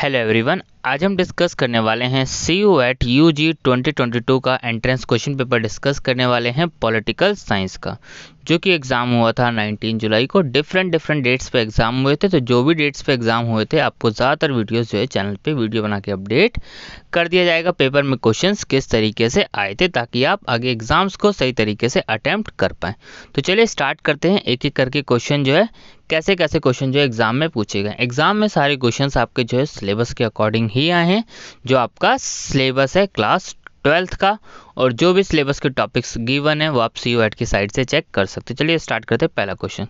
hello everyone आज हम discuss करने वाले हैं C U E T U G twenty twenty two का एंट्रेंस क्वेश्चन पेपर डिस्कस करने वाले हैं पॉलिटिकल साइंस का जो कि एग्ज़ाम हुआ था 19 जुलाई को डिफरेंट डिफरेंट डेट्स पे एग्ज़ाम हुए थे तो जो भी डेट्स पे एग्ज़ाम हुए थे आपको ज़्यादातर वीडियोस जो है चैनल पे वीडियो बना के अपडेट कर दिया जाएगा पेपर में क्वेश्चंस किस तरीके से आए थे ताकि आप आगे एग्ज़ाम्स को सही तरीके से अटैम्प्ट कर पाएँ तो चलिए स्टार्ट करते हैं एक एक करके क्वेश्चन जो है कैसे कैसे क्वेश्चन जो एग्ज़ाम में पूछे गए एग्ज़ाम में सारे क्वेश्चन आपके जो है सिलेबस के अकॉर्डिंग क्वेश्चन ही आए हैं जो आपका सिलेबस है क्लास ट्वेल्थ का और जो भी सिलेबस के टॉपिक्स गिवन है वो आप सी की साइड से चेक कर सकते हैं चलिए स्टार्ट करते हैं पहला question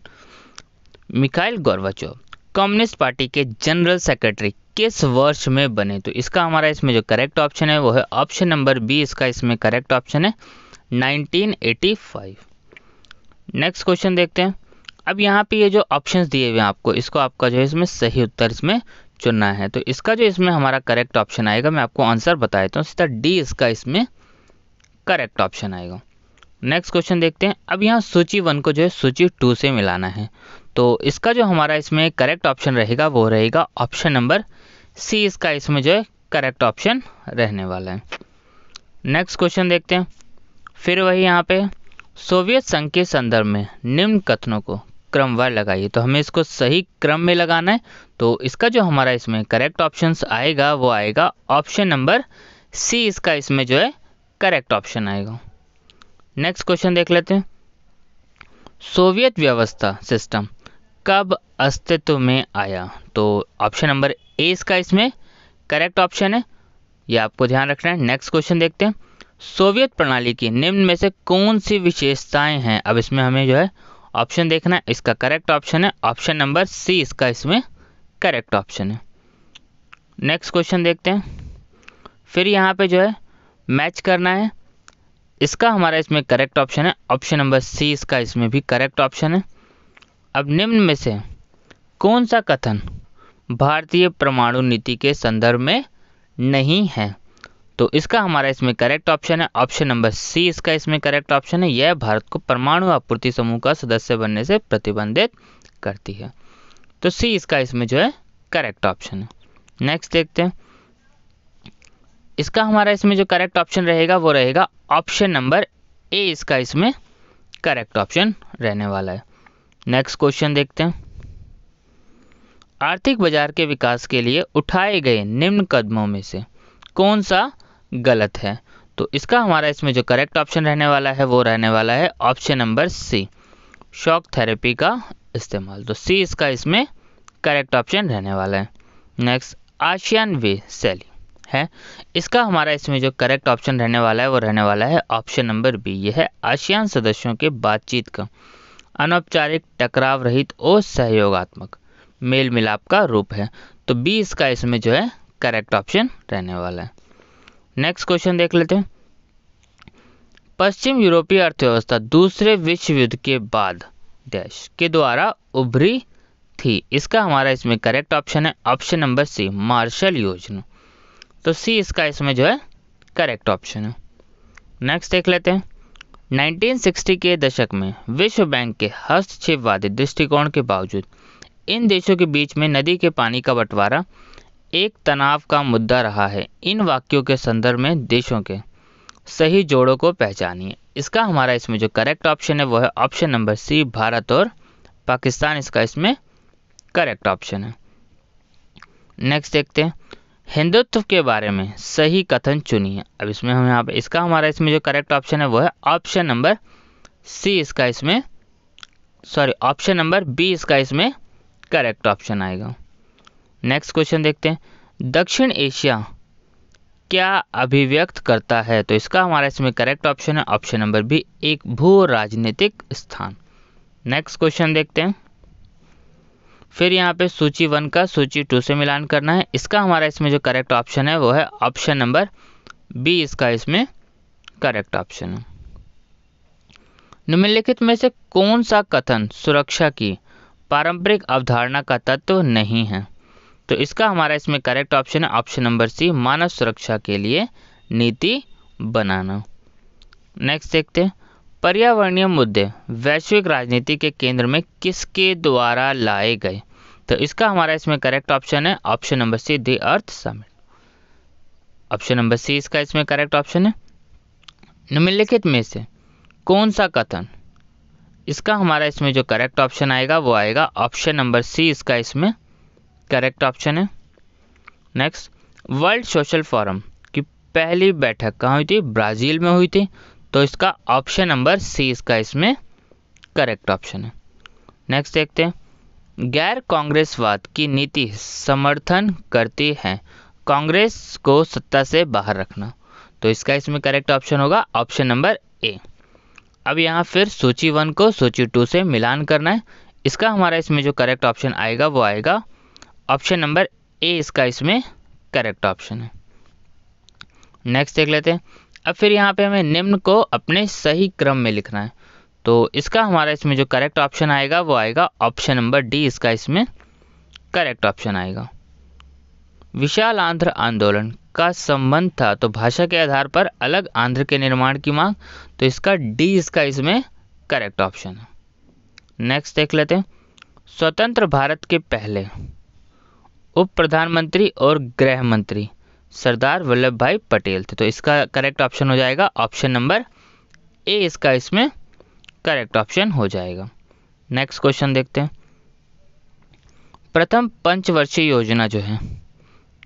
Mikhail Gorbachev communist party के जनरल सेक्रेटरी किस वर्ष में बने तो इसका हमारा इसमें जो करेक्ट ऑप्शन है वो है ऑप्शन नंबर बी इसका इसमें करेक्ट ऑप्शन है 1985 नेक्स्ट क्वेश्चन देखते हैं अब यहाँ पे ये जो ऑप्शंस दिए हुए हैं आपको इसको आपका जो है इसमें सही उत्तर इसमें चुनना है तो इसका जो इसमें हमारा करेक्ट ऑप्शन आएगा मैं आपको आंसर बता देता हूँ सीधा डी इसका इसमें करेक्ट ऑप्शन आएगा नेक्स्ट क्वेश्चन देखते हैं अब यहाँ सूची वन को जो है सूची टू से मिलाना है तो इसका जो हमारा इसमें करेक्ट ऑप्शन रहेगा वो रहेगा ऑप्शन नंबर सी इसका इसमें जो है करेक्ट ऑप्शन रहने वाला है नेक्स्ट क्वेश्चन देखते हैं फिर वही यहाँ पे सोवियत संघ के संदर्भ में निम्न कथनों को क्रमवार लगाइए तो हमें इसको सही क्रम में लगाना है तो इसका जो हमारा इसमें करेक्ट ऑप्शन आएगा वो आएगा ऑप्शन नंबर सी इसका इसमें जो है करेक्ट ऑप्शन आएगा नेक्स्ट क्वेश्चन देख लेते हैं सोवियत व्यवस्था सिस्टम कब अस्तित्व में आया तो ऑप्शन नंबर ए इसका इसमें करेक्ट ऑप्शन है यह आपको ध्यान रखना है नेक्स्ट क्वेश्चन देखते हैं सोवियत प्रणाली की निम्न में से कौन सी विशेषताएं हैं अब इसमें हमें जो है ऑप्शन देखना है इसका करेक्ट ऑप्शन है ऑप्शन नंबर सी इसका इसमें करेक्ट ऑप्शन है नेक्स्ट क्वेश्चन देखते हैं फिर यहाँ पे जो है मैच करना है इसका हमारा इसमें करेक्ट ऑप्शन है ऑप्शन नंबर सी इसका इसमें भी करेक्ट ऑप्शन है अब निम्न में से कौन सा कथन भारतीय परमाणु नीति के संदर्भ में नहीं है तो इसका हमारा इसमें करेक्ट ऑप्शन है ऑप्शन नंबर सी इसका इसमें करेक्ट ऑप्शन है यह भारत को परमाणु आपूर्ति समूह का सदस्य बनने से प्रतिबंधित करती है तो सी इसका इसमें जो है करेक्ट ऑप्शन है नेक्स्ट देखते हैं इसका हमारा इसमें जो करेक्ट ऑप्शन रहेगा वो रहेगा ऑप्शन नंबर ए इसका इसमें करेक्ट ऑप्शन रहने वाला है नेक्स्ट क्वेश्चन देखते हैं आर्थिक बाजार के विकास के लिए उठाए गए निम्न कदमों में से कौन सा गलत है तो इसका हमारा इसमें जो करेक्ट ऑप्शन रहने वाला है वो रहने वाला है option number C shock therapy का इस्तेमाल तो सी इसका इसमें करेक्ट ऑप्शन रहने वाला है नेक्स्ट आशियान वे सेली है इसका हमारा इसमें जो करेक्ट ऑप्शन रहने वाला है वो रहने वाला है ऑप्शन नंबर बी यह है आशियान सदस्यों के बातचीत का अनौपचारिक टकराव रहित और सहयोगात्मक मेल मिलाप का रूप है तो बी इसका इसमें जो है करेक्ट ऑप्शन रहने वाला है नेक्स्ट क्वेश्चन देख लेते हैं पश्चिम यूरोपीय अर्थव्यवस्था दूसरे विश्व युद्ध के बाद देश के द्वारा उभरी थी इसका हमारा इसमें करेक्ट ऑप्शन है ऑप्शन नंबर सी मार्शल योजना तो सी इसका इसमें जो है करेक्ट ऑप्शन है नेक्स्ट देख लेते हैं 1960 के दशक में विश्व बैंक के हस्तक्षेपवादी दृष्टिकोण के बावजूद इन देशों के बीच में नदी के पानी का बंटवारा एक तनाव का मुद्दा रहा है इन वाक्यों के संदर्भ में देशों के सही जोड़ों को पहचानिए इसका हमारा इसमें जो करेक्ट ऑप्शन है वो है ऑप्शन नंबर सी भारत और पाकिस्तान इसका इसमें करेक्ट ऑप्शन है नेक्स्ट देखते हैं हिंदुत्व के बारे में सही कथन चुनिए अब इसमें हम यहाँ पर इसका हमारा इसमें जो करेक्ट ऑप्शन है वो है ऑप्शन नंबर सी इसका इसमें सॉरी ऑप्शन नंबर बी इसका इसमें करेक्ट ऑप्शन आएगा नेक्स्ट क्वेश्चन देखते हैं दक्षिण एशिया क्या अभिव्यक्त करता है तो इसका हमारा इसमें करेक्ट ऑप्शन है ऑप्शन नंबर बी एक भू राजनीतिक स्थान नेक्स्ट क्वेश्चन देखते हैं फिर यहाँ पे सूची वन का सूची टू से मिलान करना है इसका हमारा इसमें जो करेक्ट ऑप्शन है वो है ऑप्शन नंबर बी इसका इसमें करेक्ट ऑप्शन है निम्नलिखित में से कौन सा कथन सुरक्षा की पारंपरिक अवधारणा का तत्व नहीं है तो इसका हमारा इसमें करेक्ट ऑप्शन है ऑप्शन नंबर सी मानव सुरक्षा के लिए नीति बनाना नेक्स्ट देखते हैं पर्यावरणीय मुद्दे वैश्विक राजनीति के केंद्र में किसके द्वारा लाए गए तो इसका हमारा इसमें करेक्ट ऑप्शन है option number C the earth summit option number C इसका इसमें करेक्ट ऑप्शन है निम्नलिखित में से कौन सा कथन इसका हमारा इसमें जो करेक्ट ऑप्शन आएगा वो आएगा ऑप्शन नंबर सी इसका इसमें करेक्ट ऑप्शन है नेक्स्ट वर्ल्ड सोशल फोरम की पहली बैठक कहाँ हुई थी ब्राज़ील में हुई थी तो इसका ऑप्शन नंबर सी इसका इसमें करेक्ट ऑप्शन है नेक्स्ट देखते हैं गैर कांग्रेसवाद की नीति समर्थन करती है कांग्रेस को सत्ता से बाहर रखना तो इसका इसमें करेक्ट ऑप्शन होगा ऑप्शन नंबर ए अब यहाँ फिर सूची वन को सूची टू से मिलान करना है इसका हमारा इसमें जो करेक्ट ऑप्शन आएगा वो आएगा ऑप्शन नंबर ए इसका इसमें करेक्ट ऑप्शन है नेक्स्ट देख लेते हैं अब फिर यहाँ पे हमें निम्न को अपने सही क्रम में लिखना है तो इसका हमारा इसमें जो करेक्ट ऑप्शन आएगा वो आएगा ऑप्शन नंबर डी इसका इसमें करेक्ट ऑप्शन आएगा विशाल आंध्र आंदोलन का संबंध था तो भाषा के आधार पर अलग आंध्र के निर्माण की मांग तो इसका डी इसका इसमें करेक्ट ऑप्शन है नेक्स्ट देख लेते हैं स्वतंत्र भारत के पहले उप प्रधानमंत्री और गृह मंत्री सरदार वल्लभ भाई पटेल थे तो इसका करेक्ट ऑप्शन हो जाएगा ऑप्शन नंबर ए इसका इसमें करेक्ट ऑप्शन हो जाएगा नेक्स्ट क्वेश्चन देखते हैं प्रथम पंचवर्षीय योजना जो है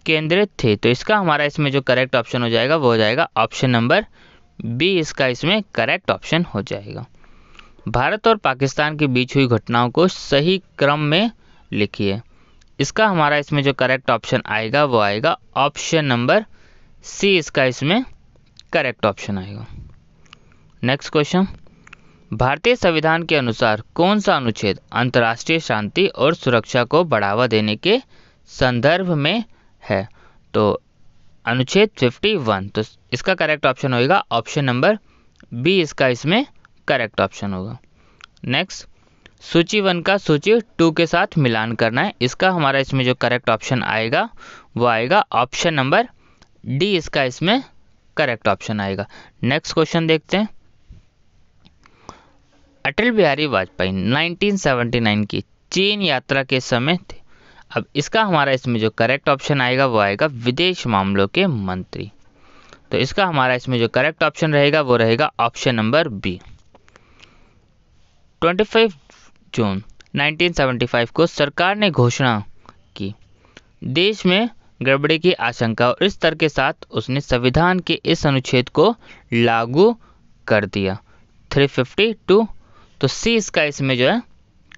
केंद्रित थी तो इसका हमारा इसमें जो करेक्ट ऑप्शन हो जाएगा वो हो जाएगा ऑप्शन नंबर बी इसका इसमें करेक्ट ऑप्शन हो जाएगा भारत और पाकिस्तान के बीच हुई घटनाओं को सही क्रम में लिखिए इसका हमारा इसमें जो करेक्ट ऑप्शन आएगा वो आएगा ऑप्शन नंबर सी इसका इसमें करेक्ट ऑप्शन आएगा नेक्स्ट क्वेश्चन भारतीय संविधान के अनुसार कौन सा अनुच्छेद अंतर्राष्ट्रीय शांति और सुरक्षा को बढ़ावा देने के संदर्भ में है तो अनुच्छेद 51 तो इसका करेक्ट ऑप्शन होगा ऑप्शन नंबर बी इसका इसमें करेक्ट ऑप्शन होगा नेक्स्ट सूची वन का सूची टू के साथ मिलान करना है इसका हमारा इसमें जो करेक्ट ऑप्शन आएगा वो आएगा ऑप्शन नंबर डी इसका इसमें करेक्ट ऑप्शन आएगा नेक्स्ट क्वेश्चन देखते हैं अटल बिहारी वाजपेयी 1979 की चीन यात्रा के समय थे अब इसका हमारा इसमें जो करेक्ट ऑप्शन आएगा वो आएगा विदेश मामलों के मंत्री तो इसका हमारा इसमें जो करेक्ट ऑप्शन रहेगा वो रहेगा ऑप्शन नंबर बी 25 जून 1975 को सरकार ने घोषणा की देश में गड़बड़ी की आशंका और इस तरह के साथ उसने संविधान के इस अनुच्छेद को लागू कर दिया 352 तो सी इसका इसमें जो है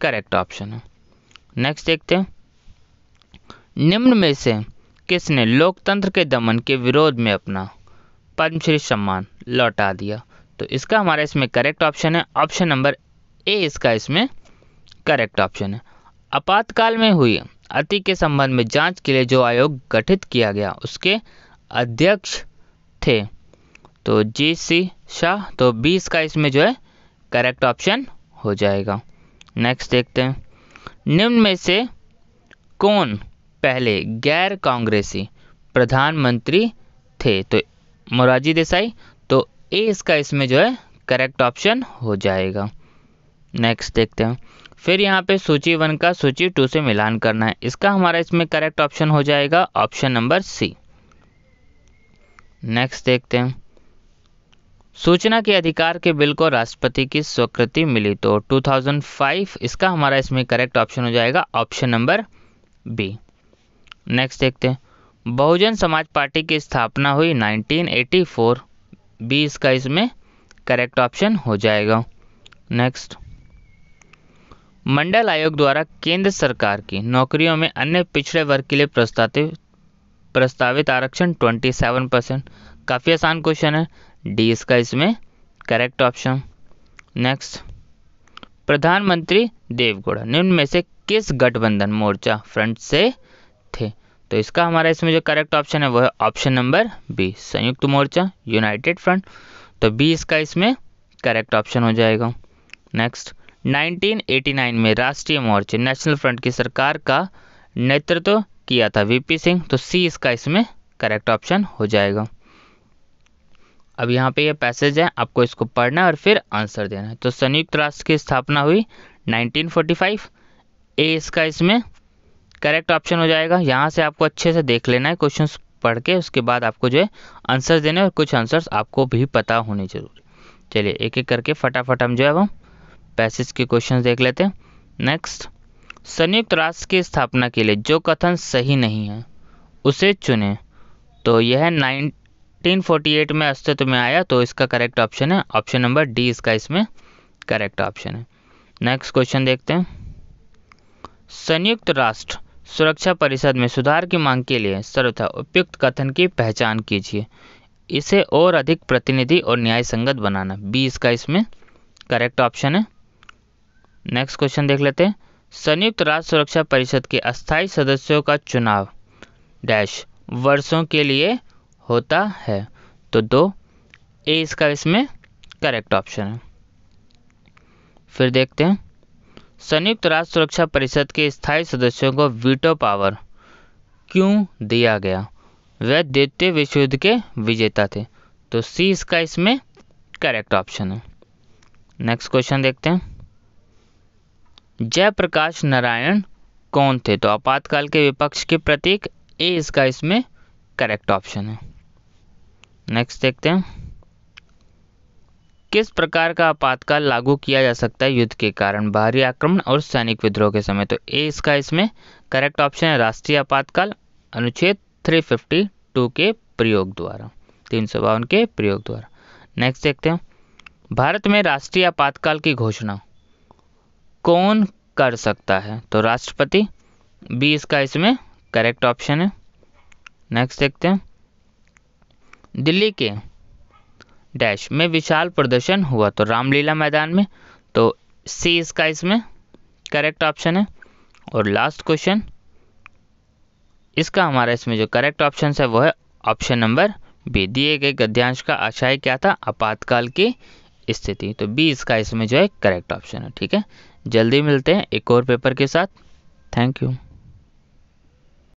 करेक्ट ऑप्शन है नेक्स्ट देखते हैं निम्न में से किसने लोकतंत्र के दमन के विरोध में अपना पद्मश्री सम्मान लौटा दिया तो इसका हमारा इसमें करेक्ट ऑप्शन है ऑप्शन नंबर ए इसका इसमें करेक्ट ऑप्शन है आपातकाल में हुई अति के संबंध में जांच के लिए जो आयोग गठित किया गया उसके अध्यक्ष थे तो जी सी शाह तो बीस का इसमें जो है करेक्ट ऑप्शन हो जाएगा नेक्स्ट देखते हैं निम्न में से कौन पहले गैर कांग्रेसी प्रधानमंत्री थे तो मोरारजी देसाई तो ए इसका इसमें जो है करेक्ट ऑप्शन हो जाएगा नेक्स्ट देखते हैं फिर यहाँ पे सूची वन का सूची टू से मिलान करना है इसका हमारा इसमें करेक्ट ऑप्शन हो जाएगा ऑप्शन नंबर सी नेक्स्ट देखते हैं सूचना के अधिकार के बिल को राष्ट्रपति की स्वीकृति मिली तो 2005 इसका हमारा इसमें करेक्ट ऑप्शन हो जाएगा ऑप्शन नंबर बी नेक्स्ट देखते हैं बहुजन समाज पार्टी की स्थापना हुई 1984 बी इसका इसमें करेक्ट ऑप्शन हो जाएगा नेक्स्ट मंडल आयोग द्वारा केंद्र सरकार की नौकरियों में अन्य पिछड़े वर्ग के लिए प्रस्तावित प्रस्तावित आरक्षण 27 परसेंट काफ़ी आसान क्वेश्चन है डी इसका इसमें करेक्ट ऑप्शन नेक्स्ट प्रधानमंत्री देवगौड़ा निम्न में से किस गठबंधन मोर्चा फ्रंट से थे तो इसका हमारा इसमें जो करेक्ट ऑप्शन है वह ऑप्शन नंबर बी संयुक्त मोर्चा यूनाइटेड फ्रंट तो बी इसका इसमें करेक्ट ऑप्शन हो जाएगा नेक्स्ट 1989 में राष्ट्रीय मोर्चे नेशनल फ्रंट की सरकार का नेतृत्व किया था वीपी सिंह तो सी इसका इसमें करेक्ट ऑप्शन हो जाएगा अब यहाँ पे ये पैसेज है आपको इसको पढ़ना है और फिर आंसर देना है तो संयुक्त राष्ट्र की स्थापना हुई 1945 ए इसका इसमें करेक्ट ऑप्शन हो जाएगा यहाँ से आपको अच्छे से देख लेना है क्वेश्चन पढ़ के उसके बाद आपको जो है आंसर देने और कुछ आंसर्स आपको भी पता होने जरूरी चलिए एक एक करके फटाफट हम जो है वो पैसेज के क्वेश्चन देख लेते हैं नेक्स्ट संयुक्त राष्ट्र की स्थापना के लिए जो कथन सही नहीं है उसे चुने तो यह 1948 में अस्तित्व में आया तो इसका करेक्ट ऑप्शन है ऑप्शन नंबर डी इसका इसमें करेक्ट ऑप्शन है नेक्स्ट क्वेश्चन देखते हैं संयुक्त राष्ट्र सुरक्षा परिषद में सुधार की मांग के लिए सर्वथा उपयुक्त कथन की पहचान कीजिए इसे और अधिक प्रतिनिधि और न्याय संगत बनाना बी इसका इसमें करेक्ट ऑप्शन है नेक्स्ट क्वेश्चन देख लेते हैं संयुक्त राष्ट्र सुरक्षा परिषद के अस्थायी सदस्यों का चुनाव डैश वर्षों के लिए होता है तो दो ए इसका इसमें करेक्ट ऑप्शन है फिर देखते हैं संयुक्त राष्ट्र सुरक्षा परिषद के स्थायी सदस्यों को वीटो पावर क्यों दिया गया वह द्वितीय विश्व युद्ध के विजेता थे तो सी इसका इसमें करेक्ट ऑप्शन है नेक्स्ट क्वेश्चन देखते हैं जयप्रकाश नारायण कौन थे तो आपातकाल के विपक्ष के प्रतीक ए इसका इसमें करेक्ट ऑप्शन है नेक्स्ट देखते हैं किस प्रकार का आपातकाल लागू किया जा सकता है युद्ध के कारण बाहरी आक्रमण और सैनिक विद्रोह के समय तो ए इसका इसमें करेक्ट ऑप्शन है राष्ट्रीय आपातकाल अनुच्छेद 352 के प्रयोग द्वारा तीन सौ के प्रयोग द्वारा नेक्स्ट देखते हैं भारत में राष्ट्रीय आपातकाल की घोषणा कौन कर सकता है तो राष्ट्रपति बी इसका इसमें करेक्ट ऑप्शन है नेक्स्ट देखते हैं दिल्ली के डैश में विशाल प्रदर्शन हुआ तो रामलीला मैदान में तो सी इसका इसमें करेक्ट ऑप्शन है और लास्ट क्वेश्चन इसका हमारा इसमें जो करेक्ट ऑप्शन है वो है ऑप्शन नंबर बी दिए गए गद्यांश का आशय क्या था आपातकाल की स्थिति तो बी इसका इसमें जो है करेक्ट ऑप्शन है ठीक है जल्दी मिलते हैं एक और पेपर के साथ थैंक यू